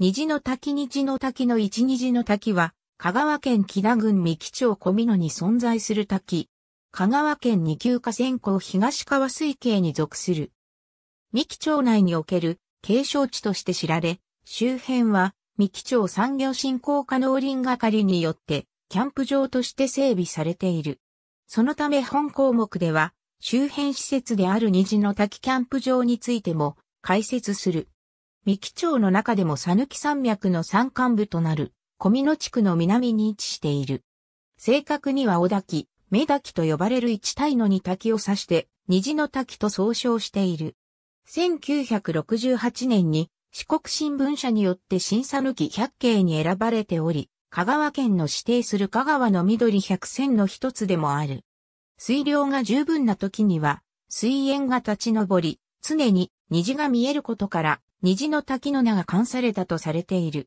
虹の滝虹の滝の一虹の滝は、香川県木田郡三木町小美野に存在する滝。香川県二級河川港東川水系に属する。三木町内における継承地として知られ、周辺は三木町産業振興課農林係によってキャンプ場として整備されている。そのため本項目では周辺施設である虹の滝キャンプ場についても解説する。三木町の中でも佐抜山脈の山間部となる、小見野地区の南に位置している。正確には小滝、目滝と呼ばれる一体のに滝を指して、虹の滝と総称している。1968年に四国新聞社によって審査抜き景に選ばれており、香川県の指定する香川の緑百選の一つでもある。水量が十分な時には、水煙が立ち上り、常に虹が見えることから、虹の滝の名が冠されたとされている。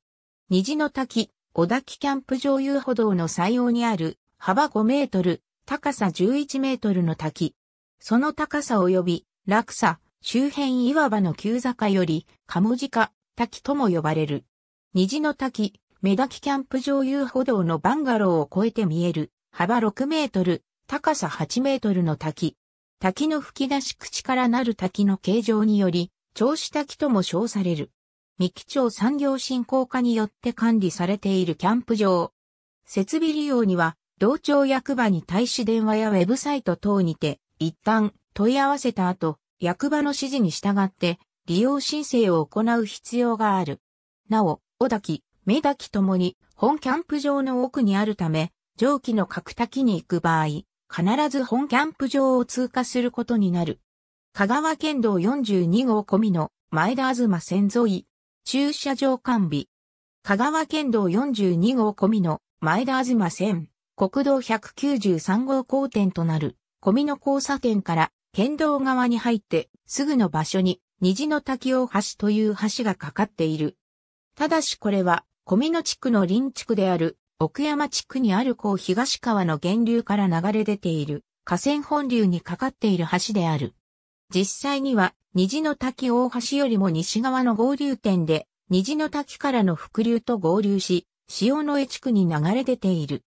虹の滝、小滝キャンプ場遊歩道の採用にある、幅5メートル、高さ11メートルの滝。その高さ及び、落差、周辺岩場の急坂より、カモジカ、滝とも呼ばれる。虹の滝、目滝キャンプ場遊歩道のバンガローを越えて見える、幅6メートル、高さ8メートルの滝。滝の吹き出し口からなる滝の形状により、銚子滝とも称される。三木町産業振興課によって管理されているキャンプ場。設備利用には、同庁役場に対し電話やウェブサイト等にて、一旦問い合わせた後、役場の指示に従って、利用申請を行う必要がある。なお、小滝、目滝ともに、本キャンプ場の奥にあるため、上記の角滝に行く場合、必ず本キャンプ場を通過することになる。香川県道42号込みの前田東線沿い、駐車場完備。香川県道42号込みの前田東線、国道193号交点となる、込みの交差点から県道側に入ってすぐの場所に虹の滝大橋という橋がかかっている。ただしこれは、込みの地区の林地区である、奥山地区にある港東川の源流から流れ出ている、河川本流にかかっている橋である。実際には、虹の滝大橋よりも西側の合流点で、虹の滝からの伏流と合流し、潮の江地区に流れ出ている。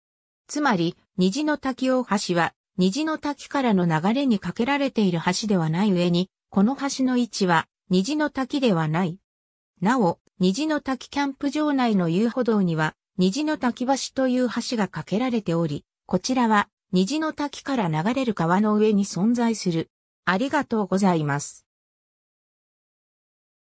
つまり、虹の滝大橋は、虹の滝からの流れにかけられている橋ではない上に、この橋の位置は、虹の滝ではない。なお、虹の滝キャンプ場内の遊歩道には、虹の滝橋という橋が架けられており、こちらは、虹の滝から流れる川の上に存在する、ありがとうございます。